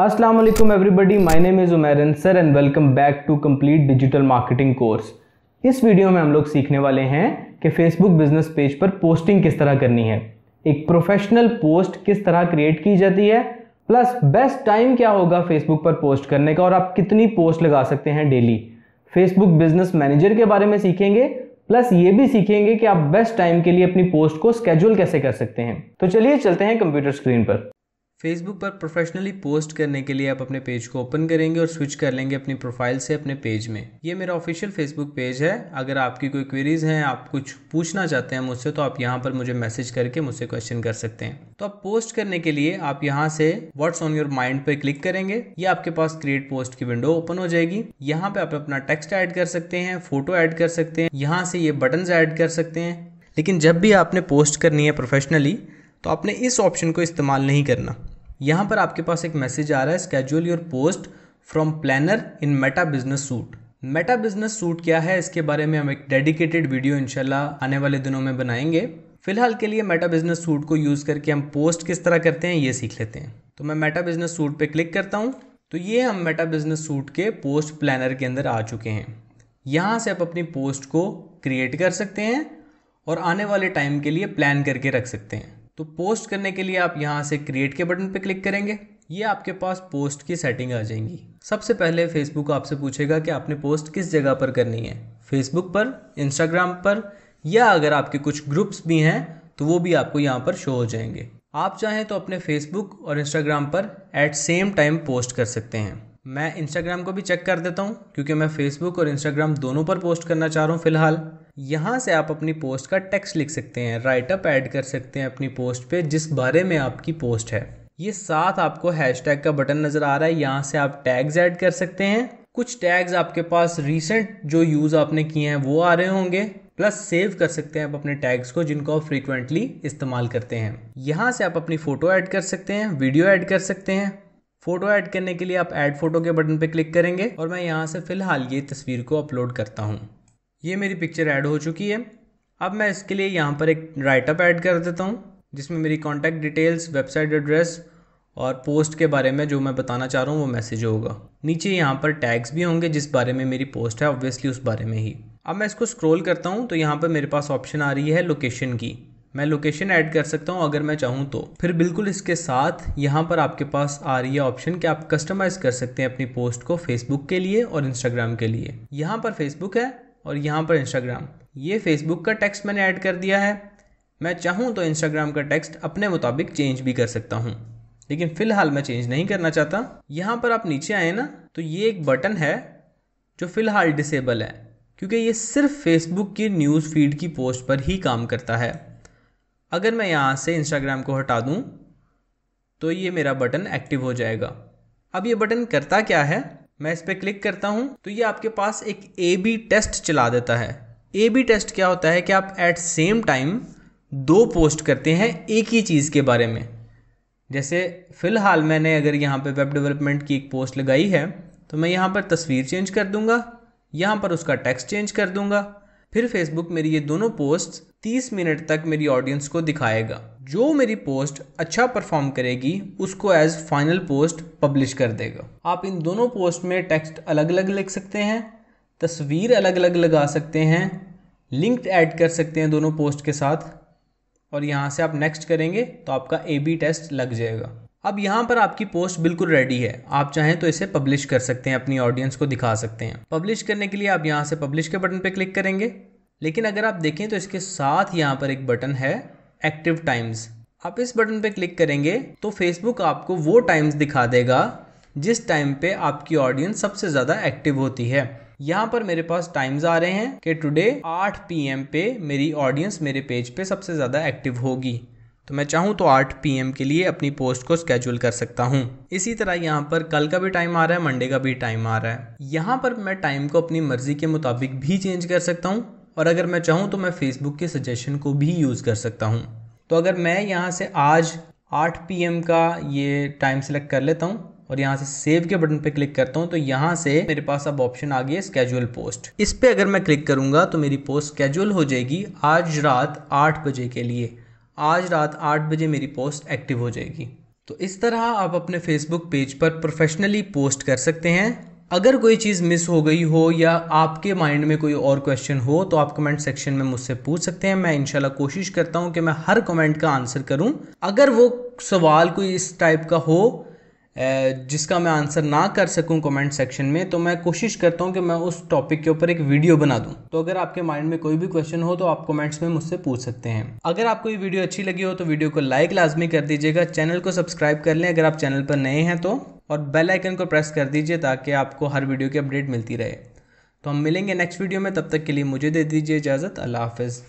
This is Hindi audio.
अस्सलाम वालेकुम everybody my name is Umair sir and welcome back to complete digital marketing course इस वीडियो में हम लोग सीखने वाले हैं कि फेसबुक बिजनेस पेज पर पोस्टिंग किस तरह करनी है एक प्रोफेशनल पोस्ट किस तरह क्रिएट की जाती है प्लस बेस्ट टाइम क्या होगा फेसबुक पर पोस्ट करने का और आप कितनी पोस्ट लगा सकते हैं डेली फेसबुक बिजनेस मैनेजर के बारे में सीखेंगे प्लस ये भी सीखेंगे कि आप बेस्ट टाइम के लिए अपनी पोस्ट को स्केड्यूल कैसे कर सकते हैं तो चलिए चलते हैं कंप्यूटर स्क्रीन पर फेसबुक पर प्रोफेशनली पोस्ट करने के लिए आप अपने पेज को ओपन करेंगे और स्विच कर लेंगे अपनी प्रोफाइल से अपने पेज में ये मेरा ऑफिशियल फेसबुक पेज है अगर आपकी कोई क्वेरीज हैं आप कुछ पूछना चाहते हैं मुझसे तो आप यहाँ पर मुझे मैसेज करके मुझसे क्वेश्चन कर सकते हैं तो आप पोस्ट करने के लिए आप यहाँ से व्हाट्स ऑन योर माइंड पर क्लिक करेंगे या आपके पास क्रिएट पोस्ट की विंडो ओपन हो जाएगी यहाँ पे आप अपना टेक्स्ट ऐड कर सकते हैं फोटो ऐड कर सकते हैं यहाँ से ये बटन ऐड कर सकते हैं लेकिन जब भी आपने पोस्ट करनी है प्रोफेशनली तो आपने इस ऑप्शन को इस्तेमाल नहीं करना यहाँ पर आपके पास एक मैसेज आ रहा है schedule your post from planner in Meta business suite Meta business suite क्या है इसके बारे में हम एक डेडिकेटेड वीडियो इनशाला आने वाले दिनों में बनाएंगे फिलहाल के लिए मेटा बिजनेस सूट को यूज़ करके हम पोस्ट किस तरह करते हैं ये सीख लेते हैं तो मैं मेटा बिजनेस सूट पे क्लिक करता हूँ तो ये हम मेटा बिजनेस सूट के पोस्ट प्लानर के अंदर आ चुके हैं यहाँ से आप अपनी पोस्ट को क्रिएट कर सकते हैं और आने वाले टाइम के लिए प्लान करके रख सकते हैं तो पोस्ट करने के लिए आप यहाँ से क्रिएट के बटन पर क्लिक करेंगे ये आपके पास पोस्ट की सेटिंग आ जाएंगी सबसे पहले फेसबुक आपसे पूछेगा कि आपने पोस्ट किस जगह पर करनी है फेसबुक पर इंस्टाग्राम पर या अगर आपके कुछ ग्रुप्स भी हैं तो वो भी आपको यहाँ पर शो हो जाएंगे आप चाहें तो अपने फेसबुक और इंस्टाग्राम पर एट सेम टाइम पोस्ट कर सकते हैं मैं इंस्टाग्राम को भी चेक कर देता हूँ क्योंकि मैं फेसबुक और इंस्टाग्राम दोनों पर पोस्ट करना चाह रहा हूँ फिलहाल यहाँ से आप अपनी पोस्ट का टेक्स्ट लिख सकते हैं राइटअप ऐड कर सकते हैं अपनी पोस्ट पे जिस बारे में आपकी पोस्ट है ये साथ आपको हैशटैग का बटन नज़र आ रहा है यहाँ से आप टैग्स ऐड कर सकते हैं कुछ टैग्स आपके पास रिसेंट जो यूज़ आपने किए हैं वो आ रहे होंगे प्लस सेव कर सकते हैं आप अपने टैग्स को जिनको आप फ्रीक्वेंटली इस्तेमाल करते हैं यहाँ से आप अपनी फ़ोटो ऐड कर सकते हैं वीडियो ऐड कर सकते हैं फोटो ऐड करने के लिए आप ऐड फोटो के बटन पर क्लिक करेंगे और मैं यहाँ से फ़िलहाल ये तस्वीर को अपलोड करता हूँ ये मेरी पिक्चर ऐड हो चुकी है अब मैं इसके लिए यहाँ पर एक राइटअप ऐड कर देता हूँ जिसमें मेरी कॉन्टैक्ट डिटेल्स वेबसाइट एड्रेस और पोस्ट के बारे में जो मैं बताना चाह रहा हूँ वो मैसेज होगा नीचे यहाँ पर टैग्स भी होंगे जिस बारे में मेरी पोस्ट है ऑब्वियसली उस बारे में ही अब मैं इसको स्क्रॉल करता हूँ तो यहाँ पर मेरे पास ऑप्शन आ रही है लोकेशन की मैं लोकेशन ऐड कर सकता हूँ अगर मैं चाहूँ तो फिर बिल्कुल इसके साथ यहाँ पर आपके पास आ रही है ऑप्शन कि आप कस्टमाइज़ कर सकते हैं अपनी पोस्ट को फेसबुक के लिए और इंस्टाग्राम के लिए यहाँ पर फेसबुक है और यहाँ पर इंस्टाग्राम ये फेसबुक का टेक्स्ट मैंने ऐड कर दिया है मैं चाहूँ तो इंस्टाग्राम का टेक्स्ट अपने मुताबिक चेंज भी कर सकता हूँ लेकिन फ़िलहाल मैं चेंज नहीं करना चाहता यहाँ पर आप नीचे आए ना तो ये एक बटन है जो फ़िलहाल डिसेबल है क्योंकि ये सिर्फ फेसबुक की न्यूज़ फीड की पोस्ट पर ही काम करता है अगर मैं यहाँ से इंस्टाग्राम को हटा दूँ तो ये मेरा बटन एक्टिव हो जाएगा अब ये बटन करता क्या है मैं इस पर क्लिक करता हूँ तो ये आपके पास एक ए बी टेस्ट चला देता है ए बी टेस्ट क्या होता है कि आप एट सेम टाइम दो पोस्ट करते हैं एक ही चीज़ के बारे में जैसे फ़िलहाल मैंने अगर यहाँ पे वेब डेवलपमेंट की एक पोस्ट लगाई है तो मैं यहाँ पर तस्वीर चेंज कर दूँगा यहाँ पर उसका टेक्स्ट चेंज कर दूँगा फिर फेसबुक मेरी ये दोनों पोस्ट 30 मिनट तक मेरी ऑडियंस को दिखाएगा जो मेरी पोस्ट अच्छा परफॉर्म करेगी उसको एज फाइनल पोस्ट पब्लिश कर देगा आप इन दोनों पोस्ट में टेक्स्ट अलग अलग लिख सकते हैं तस्वीर अलग अलग लगा सकते हैं लिंक्ड ऐड कर सकते हैं दोनों पोस्ट के साथ और यहाँ से आप नेक्स्ट करेंगे तो आपका ए बी टेस्ट लग जाएगा अब यहाँ पर आपकी पोस्ट बिल्कुल रेडी है आप चाहें तो इसे पब्लिश कर सकते हैं अपनी ऑडियंस को दिखा सकते हैं पब्लिश करने के लिए आप यहाँ से पब्लिश के बटन पर क्लिक करेंगे लेकिन अगर आप देखें तो इसके साथ यहाँ पर एक बटन है एक्टिव टाइम्स आप इस बटन पर क्लिक करेंगे तो फेसबुक आपको वो टाइम्स दिखा देगा जिस टाइम पे आपकी ऑडियंस सबसे ज़्यादा एक्टिव होती है यहाँ पर मेरे पास टाइम्स आ रहे हैं कि टुडे 8 पीएम पे मेरी ऑडियंस मेरे पेज पे सबसे ज़्यादा एक्टिव होगी तो मैं चाहूँ तो 8 पीएम के लिए अपनी पोस्ट को स्केड्यूल कर सकता हूँ इसी तरह यहाँ पर कल का भी टाइम आ रहा है मंडे का भी टाइम आ रहा है यहाँ पर मैं टाइम को अपनी मर्जी के मुताबिक भी चेंज कर सकता हूँ और अगर मैं चाहूँ तो मैं फेसबुक के सजेशन को भी यूज़ कर सकता हूँ तो अगर मैं यहाँ से आज 8 पी का ये टाइम सेलेक्ट कर लेता हूँ और यहाँ से सेव के बटन पे क्लिक करता हूँ तो यहाँ से मेरे पास अब ऑप्शन आ गया स्केजुअल पोस्ट इस पर अगर मैं क्लिक करूँगा तो मेरी पोस्ट स्केजुअल हो जाएगी आज रात आठ बजे के लिए आज रात आठ बजे मेरी पोस्ट एक्टिव हो जाएगी तो इस तरह आप अपने फेसबुक पेज पर प्रोफेशनली पोस्ट कर सकते हैं अगर कोई चीज़ मिस हो गई हो या आपके माइंड में कोई और क्वेश्चन हो तो आप कमेंट सेक्शन में मुझसे पूछ सकते हैं मैं इंशाल्लाह कोशिश करता हूँ कि मैं हर कमेंट का आंसर करूँ अगर वो सवाल कोई इस टाइप का हो जिसका मैं आंसर ना कर सकूं कमेंट सेक्शन में तो मैं कोशिश करता हूं कि मैं उस टॉपिक के ऊपर एक वीडियो बना दूं तो अगर आपके माइंड में कोई भी क्वेश्चन हो तो आप कमेंट्स में मुझसे पूछ सकते हैं अगर आपको ये वीडियो अच्छी लगी हो तो वीडियो को लाइक लाजमी कर दीजिएगा चैनल को सब्सक्राइब कर लें अगर आप चैनल पर नए हैं तो और बेल आइकन को प्रेस कर दीजिए ताकि आपको हर वीडियो की अपडेट मिलती रहे तो हम मिलेंगे नेक्स्ट वीडियो में तब तक के लिए मुझे दे दीजिए इजाज़त अल्लाह हाफिज़